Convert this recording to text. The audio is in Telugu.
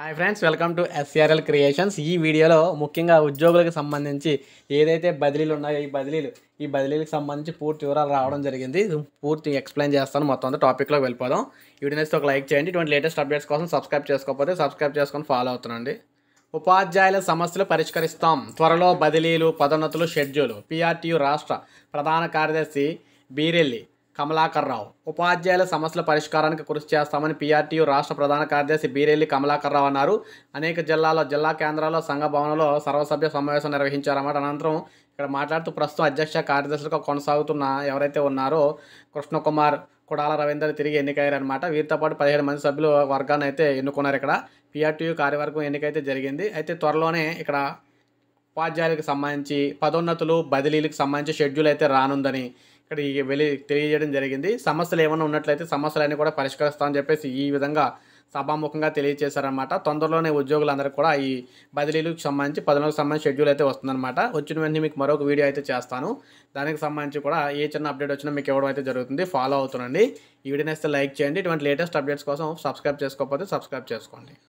hi friends welcome to SRL creations ఈ వీడియోలో ముఖ్యంగా ఉద్యోగులకు సంబంధించి ఏదైతే బదిలీలు ఉన్నాయో ఈ బదిలీలు ఈ బదిలీలకు సంబంధించి పూర్తి వివరాలు రావడం జరిగింది పూర్తి ఎక్స్ప్లెయిన్ చేస్తాను మొత్తం అంతా టాపిక్లోకి వెళ్ళిపోదాం వీడియో ఒక లైక్ చేయండి ఇటువంటి లేటెస్ట్ అప్డేట్స్ కోసం సబ్స్క్రైబ్ చేసుకోకపోతే సబ్స్క్రైబ్ చేసుకొని ఫాలో అవుతుందండి ఉపాధ్యాయుల సమస్యలు పరిష్కరిస్తాం త్వరలో బదిలీలు పదోన్నతులు షెడ్యూలు పిఆర్టీయు రాష్ట్ర ప్రధాన కార్యదర్శి బీరెల్లి కమలాకర్రావు ఉపాధ్యాయుల సమస్యల పరిష్కారానికి కృషి చేస్తామని పీఆర్టీయూ రాష్ట్ర ప్రధాన కార్యదర్శి బీరెల్లి కమలాకర్రావు అన్నారు అనేక జిల్లాలో జిల్లా కేంద్రాల్లో సంఘ భవనంలో సర్వసభ్య సమావేశం నిర్వహించారన్నమాట అనంతరం ఇక్కడ మాట్లాడుతూ ప్రస్తుతం అధ్యక్ష కార్యదర్శులుగా కొనసాగుతున్న ఎవరైతే ఉన్నారో కృష్ణకుమార్ కుడాల రవీందర్ తిరిగి ఎన్నికయ్యారనమాట వీరితో పాటు పదిహేడు మంది సభ్యులు వర్గాన్ని అయితే ఎన్నుకున్నారు ఇక్కడ పిఆర్టీయూ కార్యవర్గం ఎన్నికైతే జరిగింది అయితే త్వరలోనే ఇక్కడ ఉపాధ్యాయులకు సంబంధించి పదోన్నతులు బదిలీలకు సంబంధించి షెడ్యూల్ అయితే రానుందని ఇక్కడ వెళ్ళి తెలియజేయడం జరిగింది సమస్యలు ఏమైనా ఉన్నట్లయితే సమస్యలన్నీ కూడా పరిష్కరిస్తామని చెప్పేసి ఈ విధంగా సభాముఖంగా తెలియజేశారనమాట తొందరలోనే ఉద్యోగులందరూ కూడా ఈ బదిలీలకు సంబంధించి పదనకు సంబంధించి షెడ్యూల్ అయితే వస్తుందన్నమాట వచ్చిన వెంటనే మీకు మరొక వీడియో అయితే చేస్తాను దానికి సంబంధించి కూడా ఏ చిన్న అప్డేట్ వచ్చినా మీకు ఇవ్వడం అయితే జరుగుతుంది ఫాలో అవుతుందండి ఈ వీడియోని అయితే లైక్ చేయండి ఇటువంటి లేటెస్ట్ అప్డేట్స్ కోసం సబ్స్క్రైబ్ చేసుకోకపోతే సబ్స్క్రైబ్ చేసుకోండి